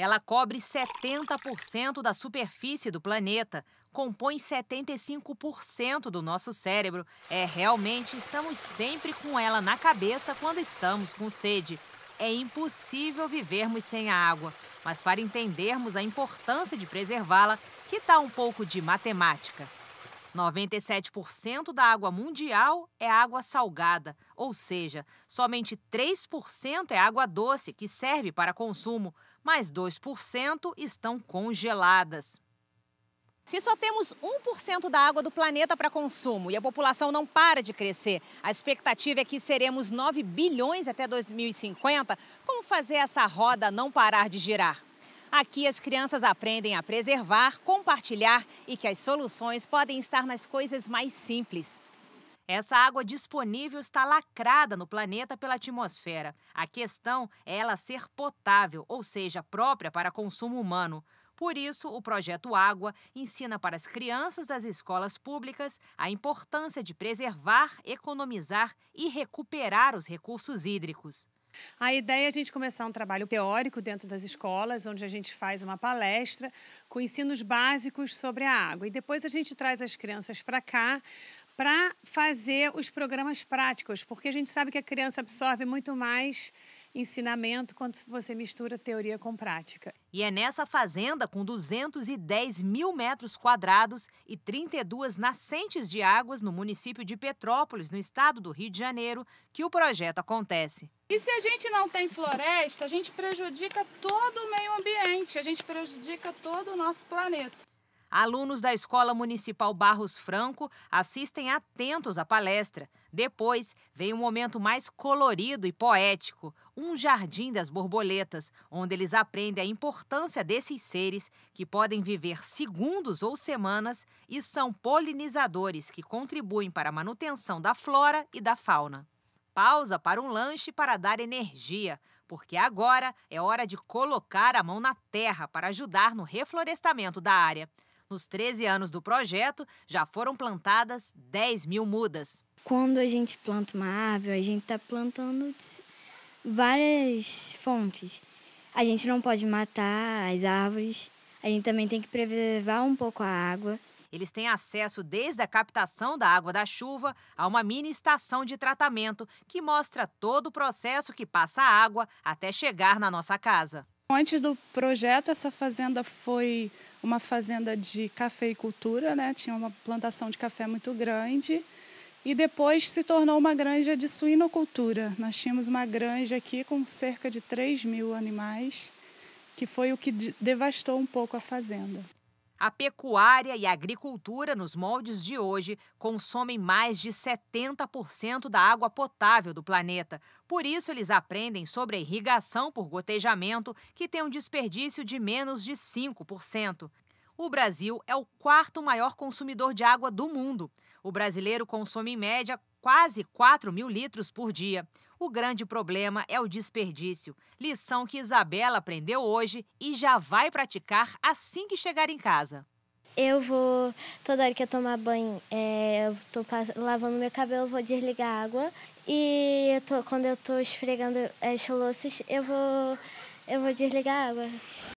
Ela cobre 70% da superfície do planeta, compõe 75% do nosso cérebro. É realmente, estamos sempre com ela na cabeça quando estamos com sede. É impossível vivermos sem a água, mas para entendermos a importância de preservá-la, que tal um pouco de matemática? 97% da água mundial é água salgada, ou seja, somente 3% é água doce, que serve para consumo, mas 2% estão congeladas. Se só temos 1% da água do planeta para consumo e a população não para de crescer, a expectativa é que seremos 9 bilhões até 2050. Como fazer essa roda não parar de girar? Aqui as crianças aprendem a preservar, compartilhar e que as soluções podem estar nas coisas mais simples. Essa água disponível está lacrada no planeta pela atmosfera. A questão é ela ser potável, ou seja, própria para consumo humano. Por isso, o projeto Água ensina para as crianças das escolas públicas a importância de preservar, economizar e recuperar os recursos hídricos. A ideia é a gente começar um trabalho teórico dentro das escolas, onde a gente faz uma palestra com ensinos básicos sobre a água. E depois a gente traz as crianças para cá para fazer os programas práticos, porque a gente sabe que a criança absorve muito mais ensinamento quando você mistura teoria com prática. E é nessa fazenda, com 210 mil metros quadrados e 32 nascentes de águas no município de Petrópolis, no estado do Rio de Janeiro, que o projeto acontece. E se a gente não tem floresta, a gente prejudica todo o meio ambiente, a gente prejudica todo o nosso planeta. Alunos da Escola Municipal Barros Franco assistem atentos à palestra. Depois vem um momento mais colorido e poético, um jardim das borboletas, onde eles aprendem a importância desses seres que podem viver segundos ou semanas e são polinizadores que contribuem para a manutenção da flora e da fauna. Pausa para um lanche para dar energia, porque agora é hora de colocar a mão na terra para ajudar no reflorestamento da área. Nos 13 anos do projeto, já foram plantadas 10 mil mudas. Quando a gente planta uma árvore, a gente está plantando várias fontes. A gente não pode matar as árvores, a gente também tem que preservar um pouco a água. Eles têm acesso desde a captação da água da chuva a uma mini estação de tratamento que mostra todo o processo que passa a água até chegar na nossa casa. Antes do projeto, essa fazenda foi uma fazenda de cafeicultura, né? Tinha uma plantação de café muito grande e depois se tornou uma granja de suinocultura. Nós tínhamos uma granja aqui com cerca de 3 mil animais, que foi o que devastou um pouco a fazenda. A pecuária e a agricultura nos moldes de hoje consomem mais de 70% da água potável do planeta. Por isso, eles aprendem sobre a irrigação por gotejamento, que tem um desperdício de menos de 5% o Brasil é o quarto maior consumidor de água do mundo. O brasileiro consome, em média, quase 4 mil litros por dia. O grande problema é o desperdício, lição que Isabela aprendeu hoje e já vai praticar assim que chegar em casa. Eu vou, toda hora que eu tomar banho, é, eu tô lavando meu cabelo, vou desligar a água. E eu tô, quando eu tô esfregando as é, louças, eu vou, eu vou desligar a água.